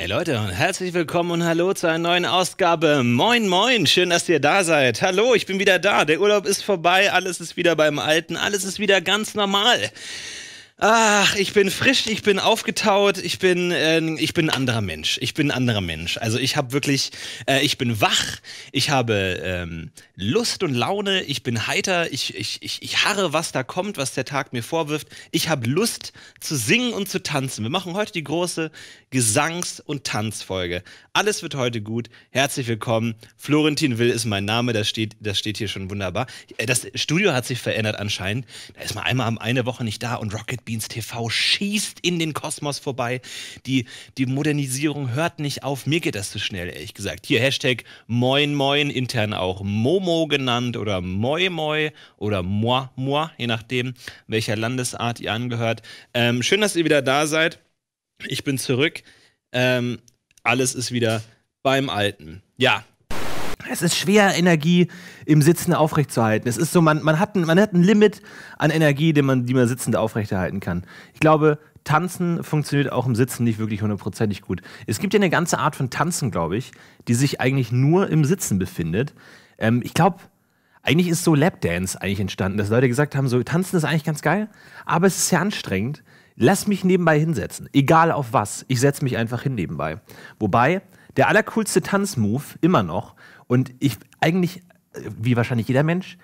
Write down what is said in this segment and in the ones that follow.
Hey Leute und herzlich willkommen und hallo zu einer neuen Ausgabe. Moin, moin, schön, dass ihr da seid. Hallo, ich bin wieder da. Der Urlaub ist vorbei, alles ist wieder beim Alten, alles ist wieder ganz normal. Ach, ich bin frisch, ich bin aufgetaut, ich bin, äh, ich bin ein anderer Mensch. Ich bin ein anderer Mensch. Also ich habe wirklich, äh, ich bin wach, ich habe ähm, Lust und Laune, ich bin heiter, ich, ich, ich, ich harre, was da kommt, was der Tag mir vorwirft. Ich habe Lust zu singen und zu tanzen. Wir machen heute die große Gesangs- und Tanzfolge. Alles wird heute gut. Herzlich willkommen. Florentin Will ist mein Name, das steht, das steht hier schon wunderbar. Äh, das Studio hat sich verändert anscheinend. Da ist man einmal eine Woche nicht da und Rocket Gottesdienst TV schießt in den Kosmos vorbei. Die, die Modernisierung hört nicht auf. Mir geht das zu schnell, ehrlich gesagt. Hier Hashtag Moin Moin, intern auch Momo genannt oder Moi Moi oder Moi Moi, je nachdem, welcher Landesart ihr angehört. Ähm, schön, dass ihr wieder da seid. Ich bin zurück. Ähm, alles ist wieder beim Alten. Ja, es ist schwer, Energie im Sitzen aufrechtzuerhalten. Es ist so, man, man, hat, ein, man hat ein Limit an Energie, die man, die man sitzend aufrechterhalten kann. Ich glaube, Tanzen funktioniert auch im Sitzen nicht wirklich hundertprozentig gut. Es gibt ja eine ganze Art von Tanzen, glaube ich, die sich eigentlich nur im Sitzen befindet. Ähm, ich glaube, eigentlich ist so Lapdance eigentlich entstanden, dass Leute gesagt haben, so Tanzen ist eigentlich ganz geil, aber es ist sehr anstrengend. Lass mich nebenbei hinsetzen, egal auf was. Ich setze mich einfach hin nebenbei. Wobei der allercoolste Tanzmove immer noch und ich eigentlich, äh, wie wahrscheinlich jeder Mensch,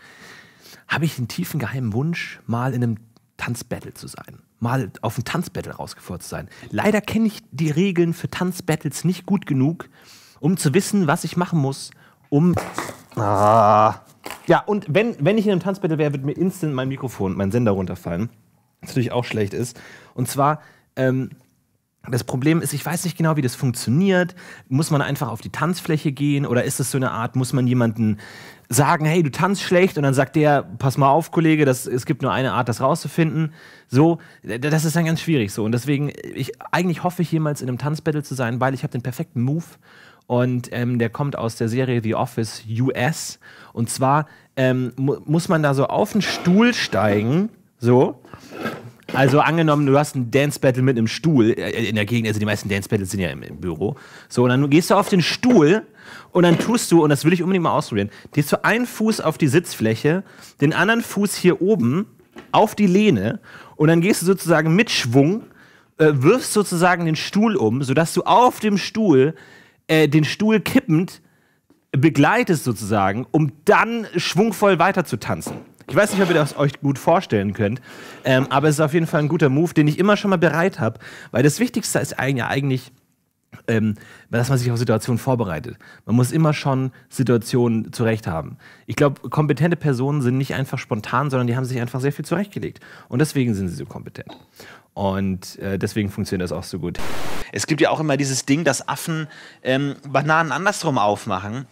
habe ich den tiefen geheimen Wunsch, mal in einem Tanzbattle zu sein. Mal auf ein Tanzbattle rausgefordert zu sein. Leider kenne ich die Regeln für Tanzbattles nicht gut genug, um zu wissen, was ich machen muss, um. Ah. Ja, und wenn, wenn ich in einem Tanzbattle wäre, wird mir instant mein Mikrofon, mein Sender runterfallen. Was natürlich auch schlecht ist. Und zwar ähm, das Problem ist, ich weiß nicht genau, wie das funktioniert. Muss man einfach auf die Tanzfläche gehen oder ist es so eine Art, muss man jemanden sagen, hey, du tanzt schlecht und dann sagt der, pass mal auf, Kollege, das, es gibt nur eine Art, das rauszufinden. So, das ist dann ganz schwierig so. Und deswegen, ich, eigentlich hoffe ich jemals in einem Tanzbattle zu sein, weil ich habe den perfekten Move und ähm, der kommt aus der Serie The Office US. Und zwar ähm, mu muss man da so auf den Stuhl steigen, so, also angenommen, du hast ein Dance-Battle mit einem Stuhl äh, äh, in der Gegend, also die meisten Dance-Battles sind ja im, im, Büro. So, und dann gehst du auf den Stuhl und dann tust du, und das will ich unbedingt mal ausprobieren, gehst du einen Fuß auf die Sitzfläche, den anderen Fuß hier oben auf die Lehne und dann gehst du sozusagen mit Schwung, äh, wirfst sozusagen den Stuhl um, sodass du auf dem Stuhl äh, den Stuhl kippend begleitest sozusagen, um dann schwungvoll weiter zu tanzen. Ich weiß nicht, ob ihr das euch gut vorstellen könnt, ähm, aber es ist auf jeden Fall ein guter Move, den ich immer schon mal bereit habe, weil das Wichtigste ist eigentlich, ähm, dass man sich auf Situationen vorbereitet. Man muss immer schon Situationen zurecht haben. Ich glaube, kompetente Personen sind nicht einfach spontan, sondern die haben sich einfach sehr viel zurechtgelegt. Und deswegen sind sie so kompetent. Und äh, deswegen funktioniert das auch so gut. Es gibt ja auch immer dieses Ding, dass Affen ähm, Bananen andersrum aufmachen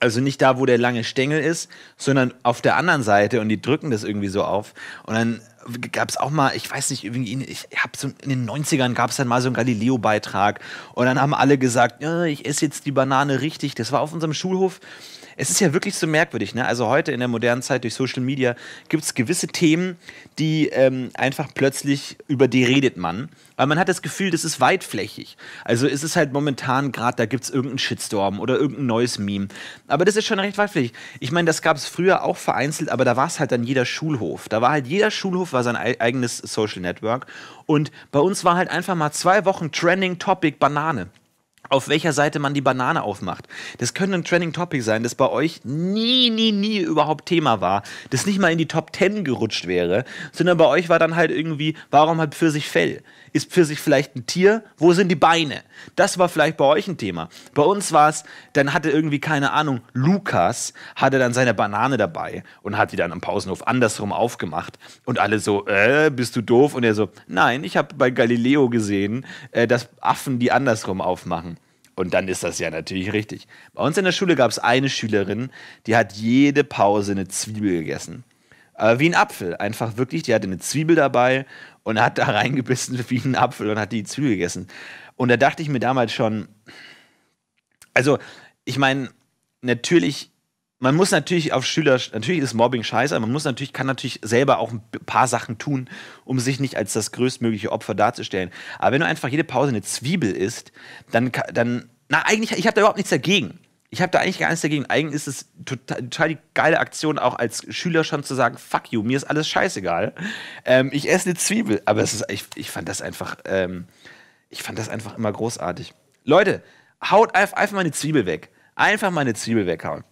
also nicht da, wo der lange Stängel ist, sondern auf der anderen Seite und die drücken das irgendwie so auf. Und dann gab es auch mal, ich weiß nicht, irgendwie in, ich hab so, in den 90ern gab es dann mal so einen Galileo-Beitrag und dann haben alle gesagt, äh, ich esse jetzt die Banane richtig. Das war auf unserem Schulhof es ist ja wirklich so merkwürdig, ne? Also heute in der modernen Zeit durch Social Media gibt es gewisse Themen, die ähm, einfach plötzlich, über die redet man. Weil man hat das Gefühl, das ist weitflächig. Also es ist halt momentan gerade, da gibt es irgendeinen Shitstorm oder irgendein neues Meme. Aber das ist schon recht weitflächig. Ich meine, das gab es früher auch vereinzelt, aber da war es halt dann jeder Schulhof. Da war halt jeder Schulhof, war sein eigenes Social Network. Und bei uns war halt einfach mal zwei Wochen Trending Topic Banane auf welcher Seite man die Banane aufmacht. Das könnte ein Trending Topic sein, das bei euch nie, nie, nie überhaupt Thema war, das nicht mal in die Top 10 gerutscht wäre, sondern bei euch war dann halt irgendwie, warum hat Pfirsich Fell? ist Pfirsich vielleicht ein Tier? Wo sind die Beine? Das war vielleicht bei euch ein Thema. Bei uns war es, dann hatte irgendwie keine Ahnung, Lukas hatte dann seine Banane dabei und hat die dann am Pausenhof andersrum aufgemacht. Und alle so, äh, bist du doof? Und er so, nein, ich habe bei Galileo gesehen, äh, dass Affen die andersrum aufmachen. Und dann ist das ja natürlich richtig. Bei uns in der Schule gab es eine Schülerin, die hat jede Pause eine Zwiebel gegessen aber wie ein Apfel. Einfach wirklich, die hatte eine Zwiebel dabei und hat da reingebissen wie ein Apfel und hat die Zwiebel gegessen. Und da dachte ich mir damals schon, also ich meine, natürlich man muss natürlich auf Schüler, natürlich ist Mobbing scheiße, aber man muss natürlich, kann natürlich selber auch ein paar Sachen tun, um sich nicht als das größtmögliche Opfer darzustellen. Aber wenn du einfach jede Pause eine Zwiebel isst, dann, dann na, eigentlich, ich habe da überhaupt nichts dagegen ich habe da eigentlich gar nichts dagegen. Eigentlich ist es total, total, die geile Aktion, auch als Schüler schon zu sagen, fuck you, mir ist alles scheißegal. Ähm, ich esse eine Zwiebel. Aber es ist, ich, ich fand das einfach, ähm, ich fand das einfach immer großartig. Leute, haut einfach mal eine Zwiebel weg. Einfach mal eine Zwiebel weghauen.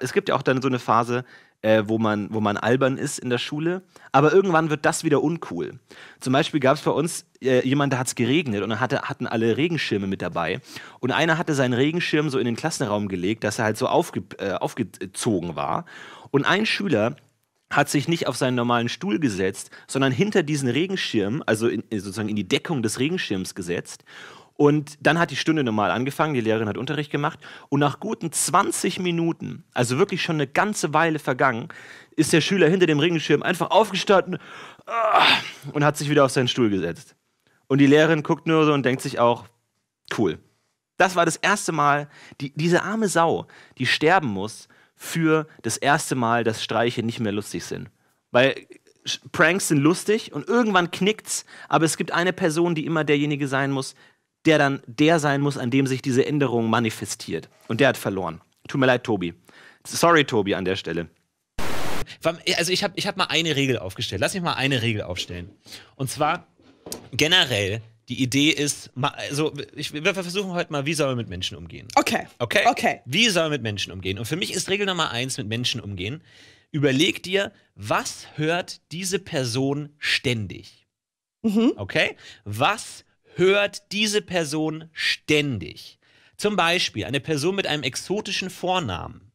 Es gibt ja auch dann so eine Phase, äh, wo, man, wo man albern ist in der Schule. Aber irgendwann wird das wieder uncool. Zum Beispiel gab es bei uns äh, jemanden, da hat es geregnet und dann hatte, hatten alle Regenschirme mit dabei. Und einer hatte seinen Regenschirm so in den Klassenraum gelegt, dass er halt so aufge, äh, aufgezogen war. Und ein Schüler hat sich nicht auf seinen normalen Stuhl gesetzt, sondern hinter diesen Regenschirm, also in, sozusagen in die Deckung des Regenschirms gesetzt und dann hat die Stunde normal angefangen, die Lehrerin hat Unterricht gemacht. Und nach guten 20 Minuten, also wirklich schon eine ganze Weile vergangen, ist der Schüler hinter dem Regenschirm einfach aufgestanden ah, und hat sich wieder auf seinen Stuhl gesetzt. Und die Lehrerin guckt nur so und denkt sich auch, cool. Das war das erste Mal, die, diese arme Sau, die sterben muss für das erste Mal, dass Streiche nicht mehr lustig sind. Weil Pranks sind lustig und irgendwann knickt's, aber es gibt eine Person, die immer derjenige sein muss, der dann der sein muss, an dem sich diese Änderung manifestiert. Und der hat verloren. Tut mir leid, Tobi. Sorry, Tobi, an der Stelle. Also ich habe ich hab mal eine Regel aufgestellt. Lass mich mal eine Regel aufstellen. Und zwar generell, die Idee ist, also ich, wir versuchen heute mal, wie soll man mit Menschen umgehen? Okay. Okay? Okay. Wie soll man mit Menschen umgehen? Und für mich ist Regel Nummer eins, mit Menschen umgehen. Überleg dir, was hört diese Person ständig? Mhm. Okay? Was hört hört diese Person ständig. Zum Beispiel eine Person mit einem exotischen Vornamen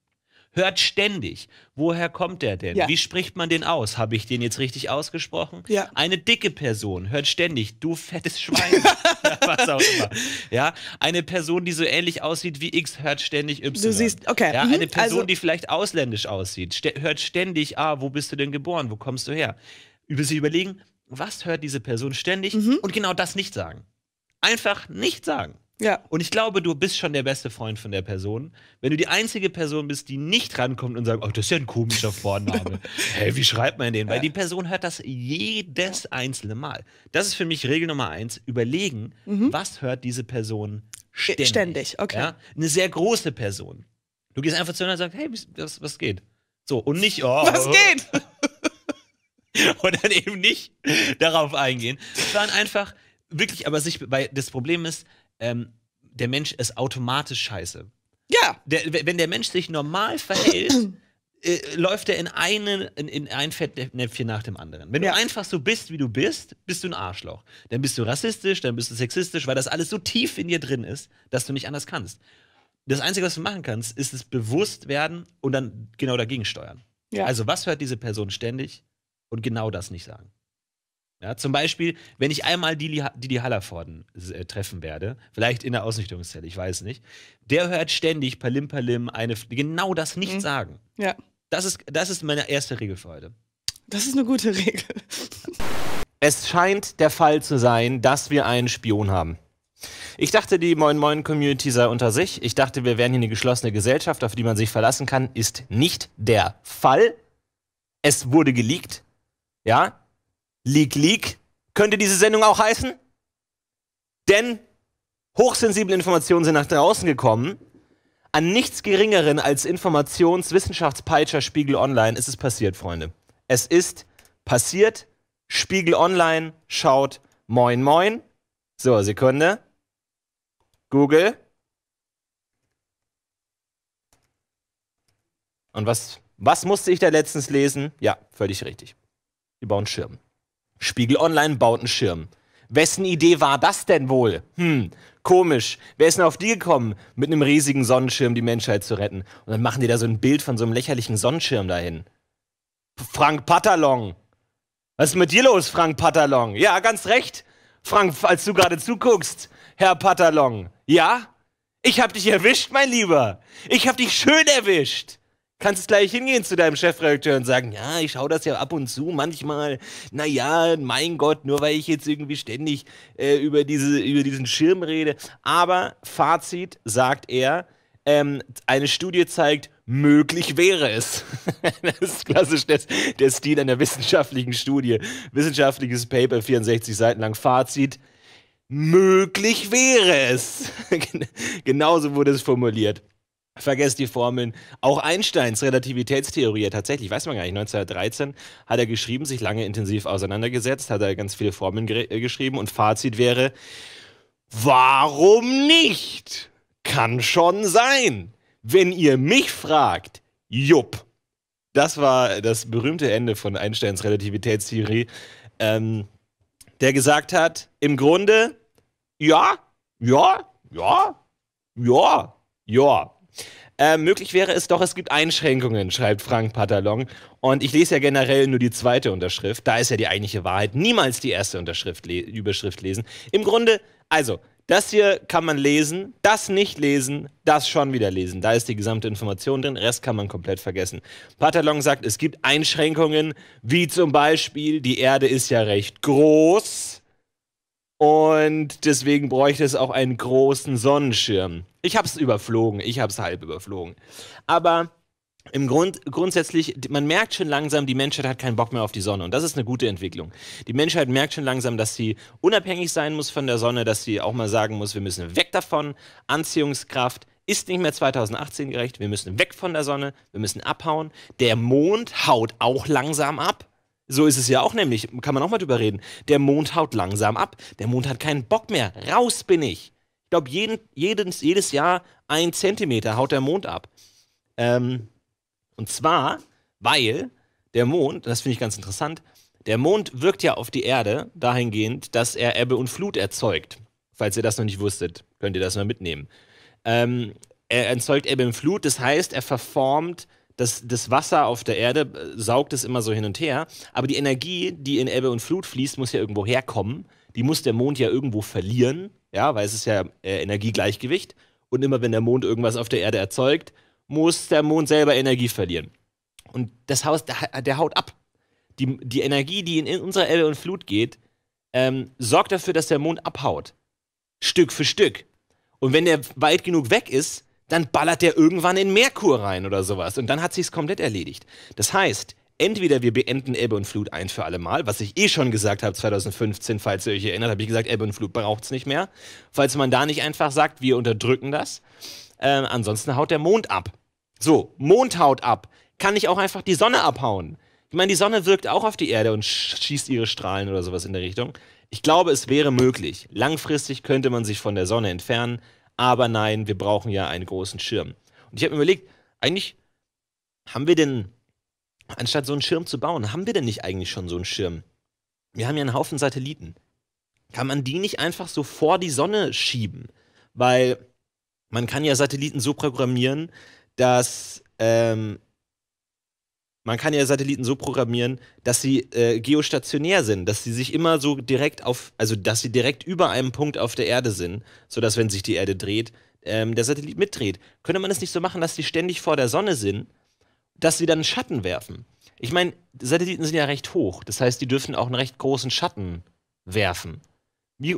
hört ständig, woher kommt der denn? Ja. Wie spricht man den aus? Habe ich den jetzt richtig ausgesprochen? Ja. Eine dicke Person hört ständig, du fettes Schwein. ja, was auch immer. Ja, eine Person, die so ähnlich aussieht wie X, hört ständig Y. Du siehst, okay. Ja, mhm. eine Person, also. die vielleicht ausländisch aussieht, hört ständig, ah, wo bist du denn geboren? Wo kommst du her? Über sie überlegen, was hört diese Person ständig mhm. und genau das nicht sagen. Einfach nicht sagen. Ja. Und ich glaube, du bist schon der beste Freund von der Person. Wenn du die einzige Person bist, die nicht rankommt und sagt, oh, das ist ja ein komischer Vorname. hey, wie schreibt man den? Ja. Weil die Person hört das jedes einzelne Mal. Das ist für mich Regel Nummer eins. Überlegen, mhm. was hört diese Person ständig. Ständig, okay. Ja? Eine sehr große Person. Du gehst einfach zu einer und sagst, hey, was, was geht? So, und nicht, oh, was oh, geht? Oh. und dann eben nicht darauf eingehen. Es waren einfach wirklich, aber sich, weil das Problem ist, ähm, der Mensch ist automatisch scheiße. Ja. Der, wenn der Mensch sich normal verhält, äh, läuft er in, eine, in, in ein Fettnäpfchen nach dem anderen. Wenn ja. du einfach so bist, wie du bist, bist du ein Arschloch. Dann bist du rassistisch, dann bist du sexistisch, weil das alles so tief in dir drin ist, dass du nicht anders kannst. Das Einzige, was du machen kannst, ist es bewusst werden und dann genau dagegen steuern. Ja. Also, was hört diese Person ständig? und genau das nicht sagen. Ja, zum Beispiel, wenn ich einmal Didi, Didi äh, treffen werde, vielleicht in der Ausrichtungszelle, ich weiß nicht, der hört ständig Palim Palim eine, genau das nicht mhm. sagen. Ja. Das ist, das ist meine erste Regel für heute. Das ist eine gute Regel. Es scheint der Fall zu sein, dass wir einen Spion haben. Ich dachte, die Moin Moin Community sei unter sich. Ich dachte, wir wären hier eine geschlossene Gesellschaft, auf die man sich verlassen kann. Ist nicht der Fall. Es wurde geleakt. Ja? Leak, Leak könnte diese Sendung auch heißen. Denn hochsensible Informationen sind nach draußen gekommen. An nichts Geringeren als Informationswissenschaftspeitscher Spiegel Online ist es passiert, Freunde. Es ist passiert. Spiegel Online schaut Moin Moin. So, Sekunde. Google. Und was, was musste ich da letztens lesen? Ja, völlig richtig. Die bauen Schirm. Spiegel Online baut einen Schirm. Wessen Idee war das denn wohl? Hm, komisch. Wer ist denn auf die gekommen, mit einem riesigen Sonnenschirm die Menschheit zu retten? Und dann machen die da so ein Bild von so einem lächerlichen Sonnenschirm dahin. Frank Patalong. Was ist mit dir los, Frank Patalong? Ja, ganz recht. Frank, als du gerade zuguckst, Herr Patalong. Ja? Ich hab dich erwischt, mein Lieber. Ich hab dich schön erwischt. Kannst du gleich hingehen zu deinem Chefredakteur und sagen, ja, ich schaue das ja ab und zu manchmal. Naja, mein Gott, nur weil ich jetzt irgendwie ständig äh, über, diese, über diesen Schirm rede. Aber Fazit sagt er, ähm, eine Studie zeigt, möglich wäre es. das ist klassisch das, der Stil einer wissenschaftlichen Studie. Wissenschaftliches Paper, 64 Seiten lang. Fazit, möglich wäre es. Genauso wurde es formuliert. Vergesst die Formeln. Auch Einsteins Relativitätstheorie ja, tatsächlich, weiß man gar nicht. 1913 hat er geschrieben, sich lange intensiv auseinandergesetzt, hat er ganz viele Formeln äh, geschrieben und Fazit wäre, warum nicht? Kann schon sein. Wenn ihr mich fragt, jupp. Das war das berühmte Ende von Einsteins Relativitätstheorie, ähm, der gesagt hat, im Grunde, ja, ja, ja, ja, ja, äh, möglich wäre es doch, es gibt Einschränkungen, schreibt Frank Patalon. Und ich lese ja generell nur die zweite Unterschrift. Da ist ja die eigentliche Wahrheit. Niemals die erste Unterschrift le Überschrift lesen. Im Grunde, also, das hier kann man lesen, das nicht lesen, das schon wieder lesen. Da ist die gesamte Information drin, Rest kann man komplett vergessen. Patalon sagt, es gibt Einschränkungen, wie zum Beispiel, die Erde ist ja recht groß. Und deswegen bräuchte es auch einen großen Sonnenschirm. Ich habe es überflogen, ich habe es halb überflogen. Aber im Grund grundsätzlich, man merkt schon langsam, die Menschheit hat keinen Bock mehr auf die Sonne und das ist eine gute Entwicklung. Die Menschheit merkt schon langsam, dass sie unabhängig sein muss von der Sonne, dass sie auch mal sagen muss, wir müssen weg davon. Anziehungskraft ist nicht mehr 2018 gerecht, wir müssen weg von der Sonne, wir müssen abhauen. Der Mond haut auch langsam ab. So ist es ja auch nämlich, kann man auch mal drüber reden. Der Mond haut langsam ab. Der Mond hat keinen Bock mehr. Raus bin ich. Ich glaube, jeden, jedes, jedes Jahr ein Zentimeter haut der Mond ab. Ähm, und zwar, weil der Mond, das finde ich ganz interessant, der Mond wirkt ja auf die Erde dahingehend, dass er Ebbe und Flut erzeugt. Falls ihr das noch nicht wusstet, könnt ihr das mal mitnehmen. Ähm, er erzeugt Ebbe und Flut, das heißt, er verformt das, das Wasser auf der Erde äh, saugt es immer so hin und her, aber die Energie, die in Ebbe und Flut fließt, muss ja irgendwo herkommen. Die muss der Mond ja irgendwo verlieren, ja, weil es ist ja äh, Energiegleichgewicht. Und immer wenn der Mond irgendwas auf der Erde erzeugt, muss der Mond selber Energie verlieren. Und das Haus, der, der haut ab. Die, die Energie, die in, in unserer Ebbe und Flut geht, ähm, sorgt dafür, dass der Mond abhaut. Stück für Stück. Und wenn der weit genug weg ist, dann ballert der irgendwann in Merkur rein oder sowas. Und dann hat sich's komplett erledigt. Das heißt, entweder wir beenden Ebbe und Flut ein für alle Mal, was ich eh schon gesagt habe 2015, falls ihr euch erinnert, habe ich gesagt, Ebbe und Flut braucht's nicht mehr. Falls man da nicht einfach sagt, wir unterdrücken das. Äh, ansonsten haut der Mond ab. So, Mond haut ab. Kann ich auch einfach die Sonne abhauen? Ich meine, die Sonne wirkt auch auf die Erde und schießt ihre Strahlen oder sowas in der Richtung. Ich glaube, es wäre möglich. Langfristig könnte man sich von der Sonne entfernen. Aber nein, wir brauchen ja einen großen Schirm. Und ich habe mir überlegt, eigentlich haben wir denn, anstatt so einen Schirm zu bauen, haben wir denn nicht eigentlich schon so einen Schirm? Wir haben ja einen Haufen Satelliten. Kann man die nicht einfach so vor die Sonne schieben? Weil man kann ja Satelliten so programmieren, dass ähm, man kann ja Satelliten so programmieren, dass sie äh, geostationär sind, dass sie sich immer so direkt auf, also dass sie direkt über einem Punkt auf der Erde sind, sodass, wenn sich die Erde dreht, ähm, der Satellit mitdreht. Könnte man es nicht so machen, dass sie ständig vor der Sonne sind, dass sie dann Schatten werfen? Ich meine, Satelliten sind ja recht hoch, das heißt, die dürfen auch einen recht großen Schatten werfen. Wie,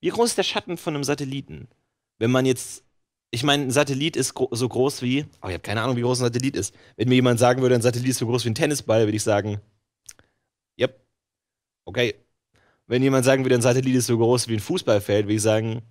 wie groß ist der Schatten von einem Satelliten? Wenn man jetzt ich meine, ein Satellit ist gro so groß wie, oh, ich habe keine Ahnung, wie groß ein Satellit ist. Wenn mir jemand sagen würde, ein Satellit ist so groß wie ein Tennisball, würde ich sagen, yep, okay. Wenn jemand sagen würde, ein Satellit ist so groß wie ein Fußballfeld, würde ich sagen,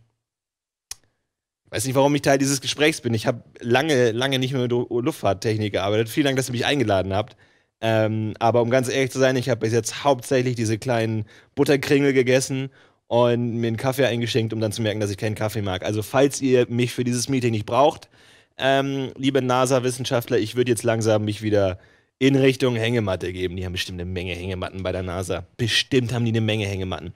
weiß nicht, warum ich Teil dieses Gesprächs bin. Ich habe lange, lange nicht mehr mit Luftfahrttechnik gearbeitet. Vielen Dank, dass ihr mich eingeladen habt. Ähm, aber um ganz ehrlich zu sein, ich habe bis jetzt hauptsächlich diese kleinen Butterkringel gegessen und mir einen Kaffee eingeschenkt, um dann zu merken, dass ich keinen Kaffee mag. Also falls ihr mich für dieses Meeting nicht braucht, ähm, liebe NASA-Wissenschaftler, ich würde jetzt langsam mich wieder in Richtung Hängematte geben. Die haben bestimmt eine Menge Hängematten bei der NASA. Bestimmt haben die eine Menge Hängematten.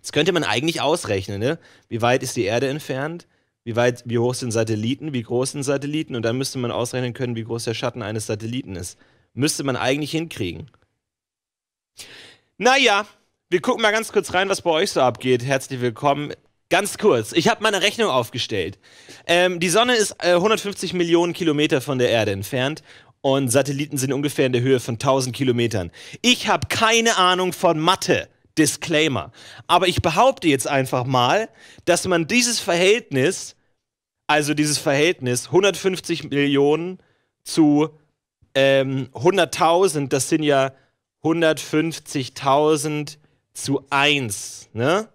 Das könnte man eigentlich ausrechnen, ne? Wie weit ist die Erde entfernt? Wie weit, wie hoch sind Satelliten? Wie groß sind Satelliten? Und dann müsste man ausrechnen können, wie groß der Schatten eines Satelliten ist. Müsste man eigentlich hinkriegen. Naja, wir gucken mal ganz kurz rein, was bei euch so abgeht. Herzlich willkommen. Ganz kurz, ich habe meine Rechnung aufgestellt. Ähm, die Sonne ist äh, 150 Millionen Kilometer von der Erde entfernt und Satelliten sind ungefähr in der Höhe von 1000 Kilometern. Ich habe keine Ahnung von Mathe. Disclaimer. Aber ich behaupte jetzt einfach mal, dass man dieses Verhältnis, also dieses Verhältnis 150 Millionen zu ähm, 100.000, das sind ja 150.000 Kilometer zu 1, ne?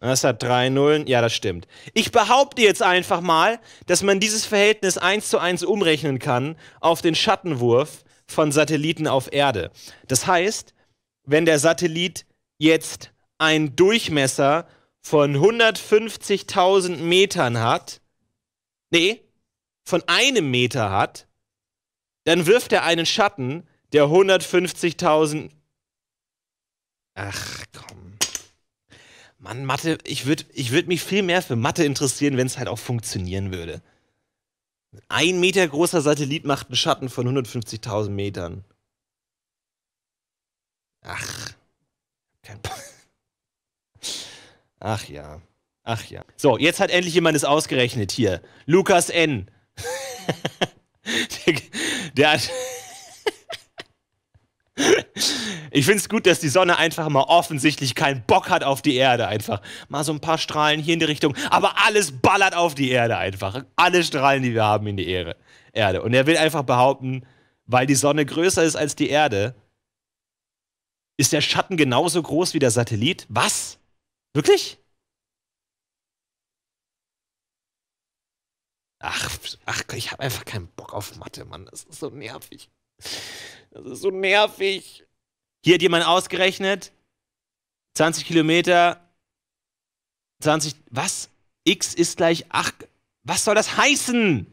Das hat drei Nullen. Ja, das stimmt. Ich behaupte jetzt einfach mal, dass man dieses Verhältnis 1 zu 1 umrechnen kann auf den Schattenwurf von Satelliten auf Erde. Das heißt, wenn der Satellit jetzt einen Durchmesser von 150.000 Metern hat, nee, von einem Meter hat, dann wirft er einen Schatten, der 150.000 Ach komm. Mann, Mathe, ich würde ich würd mich viel mehr für Mathe interessieren, wenn es halt auch funktionieren würde. Ein Meter großer Satellit macht einen Schatten von 150.000 Metern. Ach. Kein Bock. Ach ja. Ach ja. So, jetzt hat endlich jemand es ausgerechnet hier. Lukas N. der, der hat. Ich finde es gut, dass die Sonne einfach mal offensichtlich keinen Bock hat auf die Erde einfach. Mal so ein paar Strahlen hier in die Richtung, aber alles ballert auf die Erde einfach. Alle Strahlen, die wir haben in die Erde. Erde. Und er will einfach behaupten, weil die Sonne größer ist als die Erde, ist der Schatten genauso groß wie der Satellit? Was? Wirklich? Ach, ach ich habe einfach keinen Bock auf Mathe, Mann. Das ist so nervig. Das ist so nervig. Hier hat jemand ausgerechnet, 20 Kilometer, 20, was? X ist gleich 8, was soll das heißen?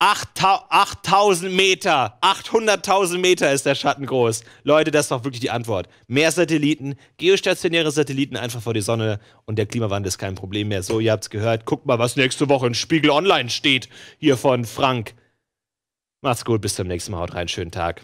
8000 Meter, 800.000 Meter ist der Schatten groß. Leute, das ist doch wirklich die Antwort. Mehr Satelliten, geostationäre Satelliten einfach vor die Sonne und der Klimawandel ist kein Problem mehr. So, ihr habt's gehört. Guckt mal, was nächste Woche in Spiegel Online steht. Hier von Frank. Macht's gut, bis zum nächsten Mal. Haut rein, schönen Tag.